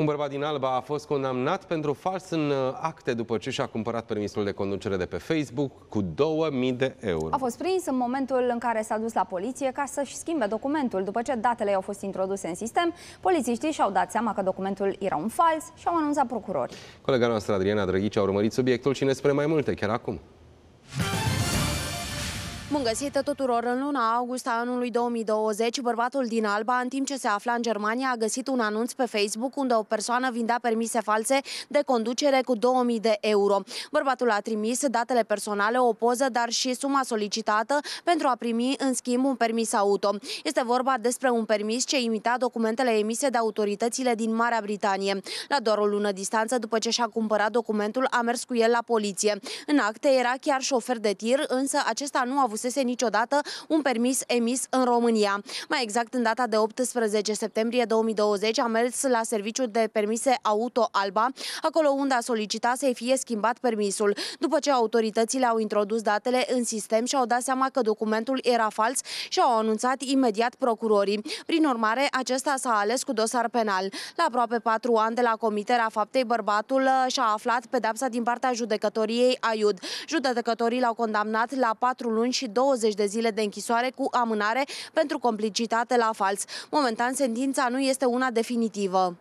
Un bărbat din Alba a fost condamnat pentru fals în uh, acte după ce și-a cumpărat permisul de conducere de pe Facebook cu 2000 de euro. A fost prins în momentul în care s-a dus la poliție ca să-și schimbe documentul. După ce datele au fost introduse în sistem, polițiștii și-au dat seama că documentul era un fals și au anunțat procurori. Colega noastră Adriana Drăghici a urmărit subiectul și ne spune mai multe chiar acum. Bun găsit tuturor! În luna august a anului 2020, bărbatul din Alba, în timp ce se afla în Germania, a găsit un anunț pe Facebook unde o persoană vindea permise false de conducere cu 2000 de euro. Bărbatul a trimis datele personale, o poză, dar și suma solicitată pentru a primi în schimb un permis auto. Este vorba despre un permis ce imita documentele emise de autoritățile din Marea Britanie. La doar o lună distanță, după ce și-a cumpărat documentul, a mers cu el la poliție. În acte era chiar șofer de tir, însă acesta nu a avut fusese niciodată un permis emis în România. Mai exact, în data de 18 septembrie 2020 a mers la serviciul de permise Auto Alba, acolo unde a solicitat să-i fie schimbat permisul. După ce autoritățile au introdus datele în sistem și au dat seama că documentul era fals și au anunțat imediat procurorii. Prin urmare, acesta s-a ales cu dosar penal. La aproape patru ani de la comiterea faptei, bărbatul uh, și-a aflat pedapsa din partea judecătoriei Aiud. Judecătorii l-au condamnat la patru luni și 20 de zile de închisoare cu amânare pentru complicitate la fals. Momentan, sentința nu este una definitivă.